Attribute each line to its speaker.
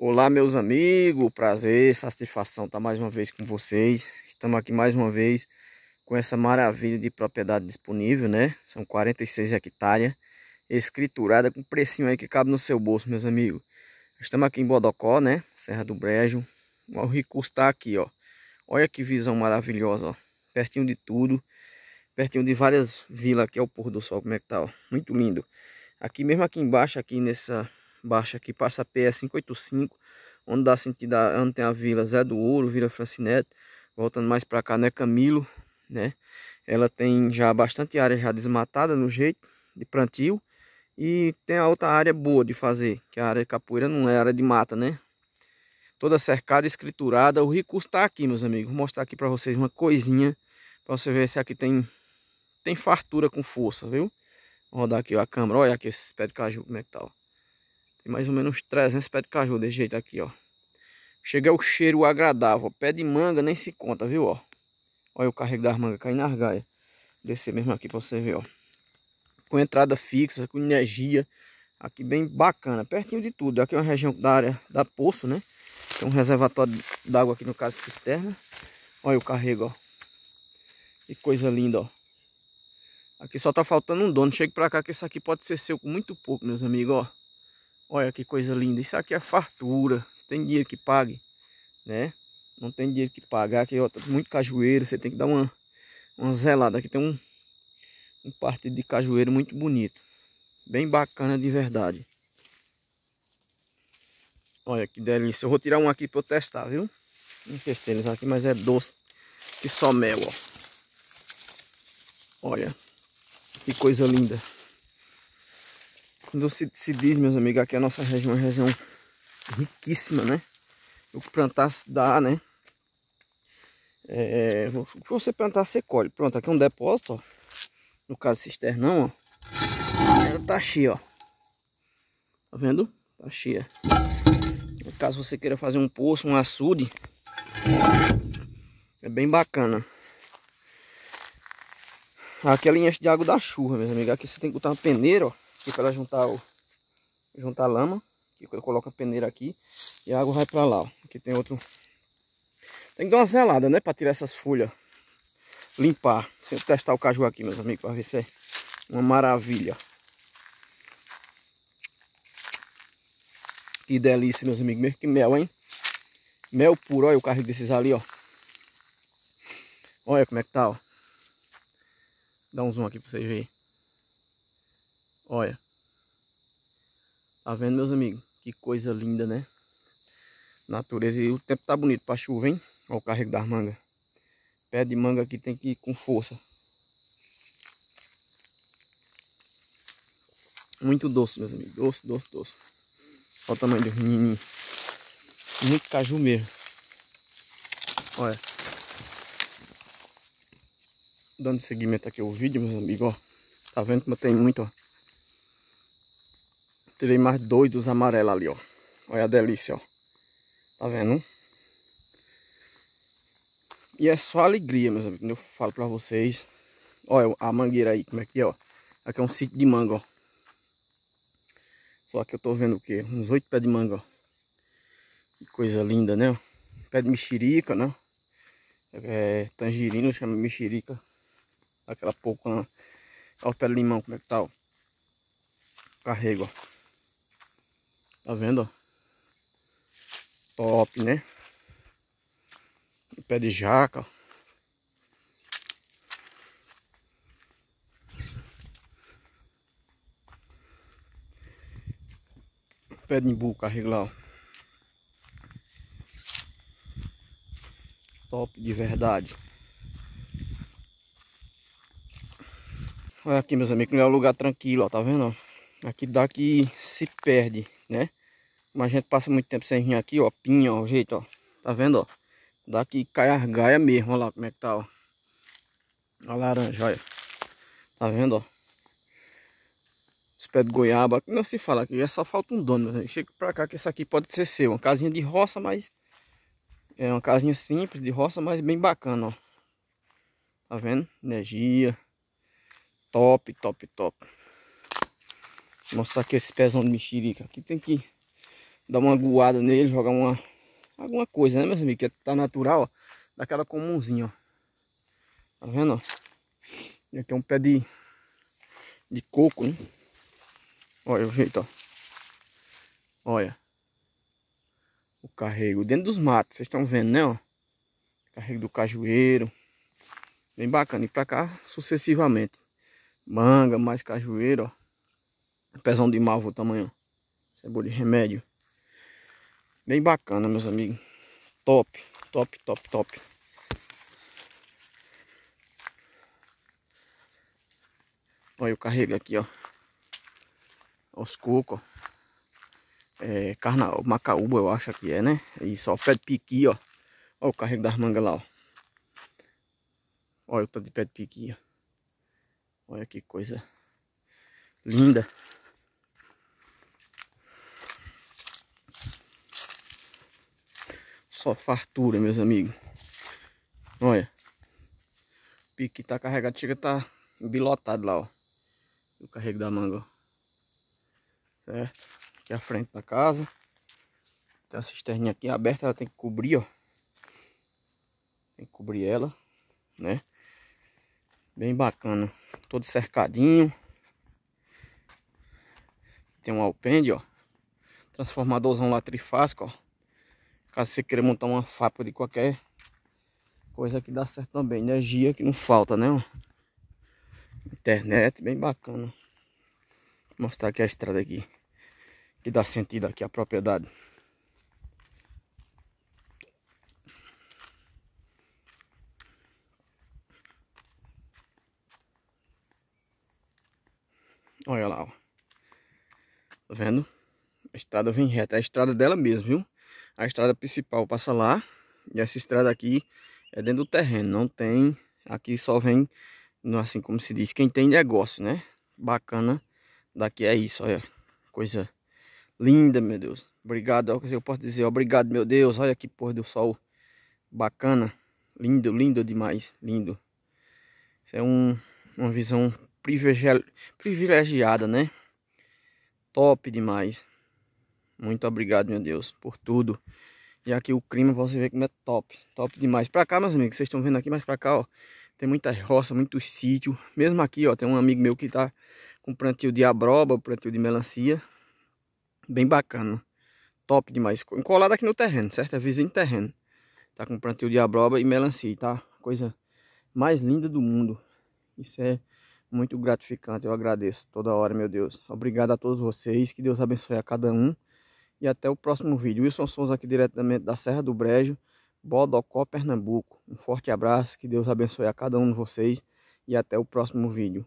Speaker 1: Olá, meus amigos, prazer, satisfação estar tá mais uma vez com vocês. Estamos aqui mais uma vez com essa maravilha de propriedade disponível, né? São 46 hectares, escriturada com precinho aí que cabe no seu bolso, meus amigos. Estamos aqui em Bodocó, né? Serra do Brejo. O recurso está aqui, ó. Olha que visão maravilhosa, ó. Pertinho de tudo, pertinho de várias vilas aqui, ó, o pôr do sol, como é que tá, ó. Muito lindo. Aqui mesmo aqui embaixo, aqui nessa baixa aqui, passa a PE 585, é onde dá sentido, a, onde tem a Vila Zé do Ouro, Vila Francinete, voltando mais para cá, né, Camilo, né? Ela tem já bastante área já desmatada no jeito de plantio e tem a outra área boa de fazer, que é a área de capoeira não é área de mata, né? Toda cercada, escriturada, o recurso está aqui, meus amigos. Vou mostrar aqui para vocês uma coisinha para você ver se aqui tem tem fartura com força, viu? Vou rodar aqui ó, a câmera, olha aqui esses pé de caju como é que tá, ó mais ou menos 300 pés de caju desse jeito aqui, ó. Chega é o cheiro agradável. Pé de manga nem se conta, viu, ó. Olha o carrego das mangas caindo nas gaias. Descer mesmo aqui pra você ver, ó. Com entrada fixa, com energia. Aqui bem bacana, pertinho de tudo. Aqui é uma região da área da Poço, né? Tem um reservatório d'água aqui, no caso, cisterna. Olha o carrego, ó. Que coisa linda, ó. Aqui só tá faltando um dono. Chega pra cá que esse aqui pode ser seu com muito pouco, meus amigos, ó. Olha que coisa linda. Isso aqui é fartura. Tem dinheiro que pague, né? Não tem dinheiro que pagar. Aqui ó, tá muito cajueiro. Você tem que dar uma, uma zelada. Aqui tem um, um partido de cajueiro muito bonito. Bem bacana de verdade. Olha que delícia. Eu vou tirar um aqui para eu testar, viu? Não testei eles aqui, mas é doce. Que só mel, ó. Olha. Que coisa linda. Quando se, se diz, meus amigos, aqui a nossa região é uma região riquíssima, né? O que plantar dá, né? É, você plantar, você colhe. Pronto, aqui é um depósito, ó. No caso, cisternão, ó. Ela tá cheia, ó. Tá vendo? Tá cheia. no Caso você queira fazer um poço, um açude. É bem bacana. Aqui é a linha de água da chuva, meus amigos. Aqui você tem que botar uma peneira, ó aqui para juntar o juntar a lama que eu coloco a peneira aqui e a água vai para lá ó. aqui tem outro tem que dar uma zelada né para tirar essas folhas limpar sempre testar o caju aqui meus amigos para ver se é uma maravilha que delícia meus amigos mesmo que mel hein mel puro olha o carro desses ali ó olha como é que tá ó dá um zoom aqui para vocês verem Olha. Tá vendo, meus amigos? Que coisa linda, né? Natureza. E o tempo tá bonito pra chuva, hein? Olha o carrego das mangas. Pé de manga aqui tem que ir com força. Muito doce, meus amigos. Doce, doce, doce. Olha o tamanho do menininho. Muito caju mesmo. Olha. Dando seguimento aqui ao vídeo, meus amigos, ó. Tá vendo como tem muito, ó. Tirei mais dois dos amarelos ali, ó. Olha a delícia, ó. Tá vendo? E é só alegria, meus amigos. Eu falo pra vocês. Olha a mangueira aí, como é que é, ó. Aqui é um sítio de manga, ó. Só que eu tô vendo o quê? Uns oito pés de manga, ó. Que coisa linda, né? Pé de mexerica, né? É, tangerina, chama mexerica. Aquela pouco, né? Olha o pé de limão, como é que tá, ó. Carrego, ó. Tá vendo, ó? Top, né? Pé de jaca. Pé de embu, carreglau. Top de verdade. Olha aqui, meus amigos, não é um lugar tranquilo, ó, tá vendo? Aqui dá que se perde né? Mas a gente passa muito tempo sem vir aqui, ó, pinha, ó, o jeito, ó. Tá vendo, ó? Daqui cai as gaias mesmo, ó lá como é que tá, ó. A laranja, olha. Tá vendo, ó? Os pés de goiaba, não se fala aqui, é só falta um dono, né? Chega pra cá que essa aqui pode ser seu, uma casinha de roça, mas... É uma casinha simples de roça, mas bem bacana, ó. Tá vendo? Energia. Top, top, top. Mostrar aqui esse pezão de mexerica. Aqui tem que dar uma aguada nele, jogar uma alguma coisa, né, meus amigos? Que tá natural, ó. Daquela comumzinha, ó. Tá vendo, ó? E aqui é um pé de, de coco, né? Olha o jeito, ó. Olha. O carrego dentro dos matos. Vocês estão vendo, né, ó? Carrego do cajueiro. Bem bacana. E pra cá, sucessivamente. Manga, mais cajueiro, ó. Pezão de malva tamanho. Cebola é de remédio. Bem bacana, meus amigos. Top, top, top, top. Olha, o carrego aqui, ó. Os cocos, É, carna... Macaúba, eu acho que é, né? É isso, ó. Pé de piqui, ó. Olha o carrego das mangas lá, ó. Olha o tanto de pé de piqui, ó. Olha que coisa linda. fartura, meus amigos. Olha. O pique tá carregado, chega tá bilotado lá, ó. O carrego da manga, ó. Certo? Aqui a frente da casa. Tem a cisterninha aqui aberta, ela tem que cobrir, ó. Tem que cobrir ela, né? Bem bacana. Todo cercadinho. Tem um alpende, ó. Transformadorzão lá trifásico, ó. Caso você queira montar uma fábrica de qualquer coisa que dá certo também. Né? Energia que não falta, né? Internet, bem bacana. Vou mostrar aqui a estrada aqui. Que dá sentido aqui a propriedade. Olha lá, ó. Tá vendo? A estrada vem reta. É a estrada dela mesmo, viu? a estrada principal passa lá. E essa estrada aqui é dentro do terreno, não tem... Aqui só vem, assim como se diz, quem tem negócio, né? Bacana daqui é isso, olha. Coisa linda, meu Deus. Obrigado, eu posso dizer, obrigado, meu Deus. Olha que porra do sol bacana. Lindo, lindo demais, lindo. Isso é um, uma visão privilegiada, né? Top demais. Muito obrigado, meu Deus, por tudo. E aqui o clima, você vê como é top. Top demais. Pra cá, meus amigos, vocês estão vendo aqui, mas pra cá, ó. Tem muita roça, muito sítio. Mesmo aqui, ó, tem um amigo meu que tá com plantio de abroba, plantio de melancia. Bem bacana. Top demais. Encolado aqui no terreno, certo? É vizinho terreno. Tá com plantio de abroba e melancia, tá? Coisa mais linda do mundo. Isso é muito gratificante. Eu agradeço toda hora, meu Deus. Obrigado a todos vocês. Que Deus abençoe a cada um e até o próximo vídeo. Wilson Souza aqui diretamente da Serra do Brejo, Bodocó, Pernambuco. Um forte abraço, que Deus abençoe a cada um de vocês e até o próximo vídeo.